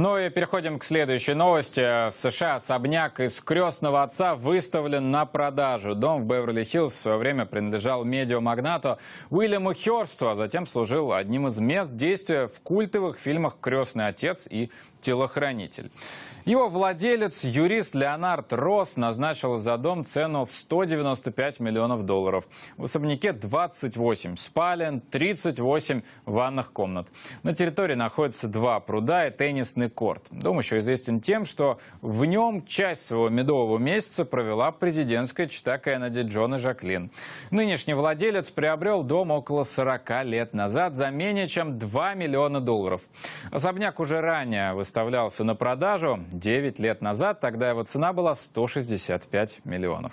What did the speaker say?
Ну и переходим к следующей новости. В США особняк из крестного отца выставлен на продажу. Дом в Беверли-Хиллз в свое время принадлежал медиамагнату Уильяму Хёрсту, а затем служил одним из мест действия в культовых фильмах «Крестный отец» и «Телохранитель». Его владелец, юрист Леонард Росс, назначил за дом цену в 195 миллионов долларов. В особняке 28 спален, 38 ванных комнат. На территории находятся два пруда и теннисный Южный Корт. Дом еще известен тем, что в нем часть своего медового месяца провела президентская чита Кеннеди Джона Жаклин. Нынешний владелец приобрел дом около 40 лет назад за менее чем 2 миллиона долларов. Особняк уже ранее выставлялся на продажу 9 лет назад, тогда его цена была 165 миллионов.